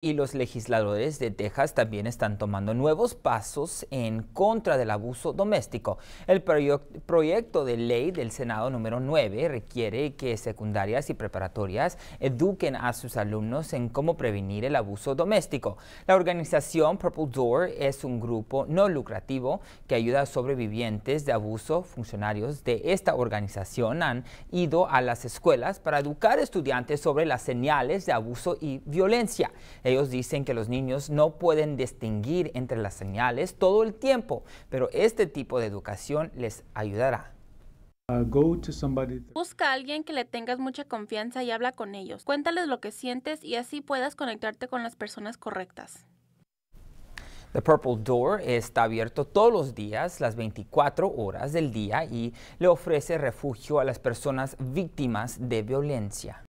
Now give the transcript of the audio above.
Y los legisladores de Texas también están tomando nuevos pasos en contra del abuso doméstico. El proyecto de ley del Senado número 9 requiere que secundarias y preparatorias eduquen a sus alumnos en cómo prevenir el abuso doméstico. La organización Purple Door es un grupo no lucrativo que ayuda a sobrevivientes de abuso. Funcionarios de esta organización han ido a las escuelas para educar estudiantes sobre las señales de abuso y violencia. Ellos dicen que los niños no pueden distinguir entre las señales todo el tiempo, pero este tipo de educación les ayudará. Uh, Busca a alguien que le tengas mucha confianza y habla con ellos. Cuéntales lo que sientes y así puedas conectarte con las personas correctas. The Purple Door está abierto todos los días, las 24 horas del día, y le ofrece refugio a las personas víctimas de violencia.